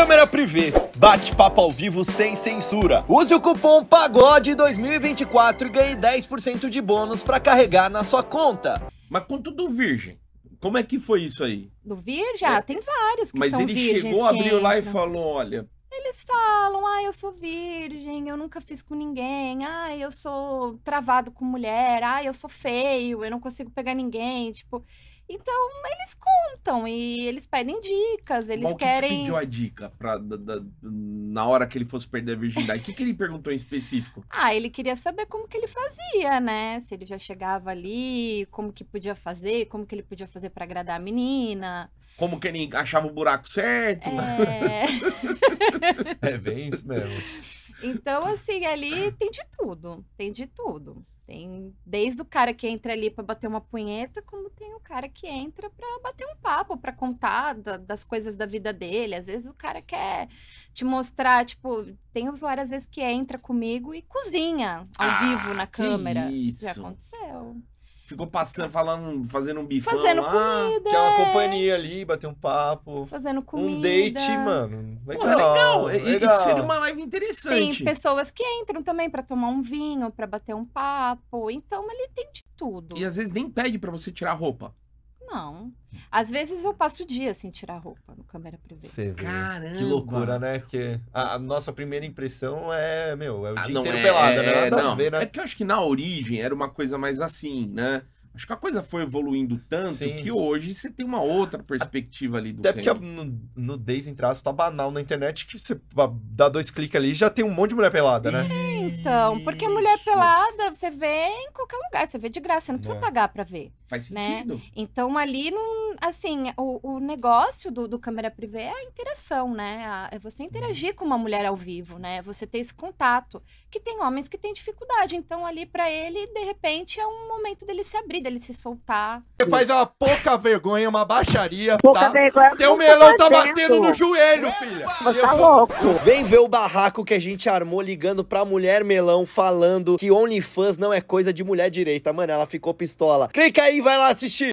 Câmera privê, bate-papo ao vivo sem censura. Use o cupom PAGODE 2024 e ganhe 10% de bônus para carregar na sua conta. Mas conta do virgem. Como é que foi isso aí? Do virgem? Ah, é. tem vários que Mas são ele chegou, abriu lá e falou: olha, eles falam, ah, eu sou virgem, eu nunca fiz com ninguém, ah, eu sou travado com mulher, ah, eu sou feio, eu não consigo pegar ninguém, tipo. Então, eles contam e eles pedem dicas, eles Qual que querem. Que pediu a dica pra, da, da, na hora que ele fosse perder a virgindade? O que, que ele perguntou em específico? Ah, ele queria saber como que ele fazia, né? Se ele já chegava ali, como que podia fazer, como que ele podia fazer para agradar a menina. Como que ele achava o buraco certo. É... é bem isso mesmo. Então, assim, ali tem de tudo. Tem de tudo. Tem desde o cara que entra ali para bater uma punheta, como tem o cara que entra para bater um papo, para contar da, das coisas da vida dele. Às vezes o cara quer te mostrar, tipo, tem usuário às vezes que entra comigo e cozinha ao ah, vivo na câmera. Isso já aconteceu. Ficou passando, falando, fazendo um bifão fazendo lá. Comida, que é uma é. companhia ali, bater um papo. Fazendo comida. Um date, mano. Legal. Pô, legal. legal. Isso seria uma live interessante. Tem pessoas que entram também para tomar um vinho, para bater um papo. Então ele tem de tudo. E às vezes nem pede para você tirar roupa não. Às vezes eu passo o dia sem assim, tirar roupa no câmera privê. Você vê. Caramba. Que loucura, né? Porque a, a nossa primeira impressão é, meu, é o ah, dia inteiro é, pelada, né? Nada não. Ver, né? É porque eu acho que na origem era uma coisa mais assim, né? Acho que a coisa foi evoluindo tanto Sim. que hoje você tem uma outra perspectiva ali do Até porque no days em traço tá banal na internet que você dá dois cliques ali e já tem um monte de mulher pelada, né? Então, porque mulher pelada você vê em qualquer lugar, você vê de graça, você não precisa é. pagar pra ver. Faz né? sentido. Né? Então ali não assim, o, o negócio do, do, câmera privê é a interação, né? é você uhum. interagir com uma mulher ao vivo, né? Você ter esse contato. Que tem homens que têm dificuldade. Então, ali para ele, de repente, é um momento dele se abrir, dele se soltar. Você faz uma pouca vergonha, uma baixaria. Pouca tá? vergonha. Teu melão tá batendo no joelho, é. filha. tá louco. Vem ver o barraco que a gente armou ligando pra mulher melão falando que OnlyFans não é coisa de mulher direita. Mano, ela ficou pistola. Clica aí, vai lá assistir.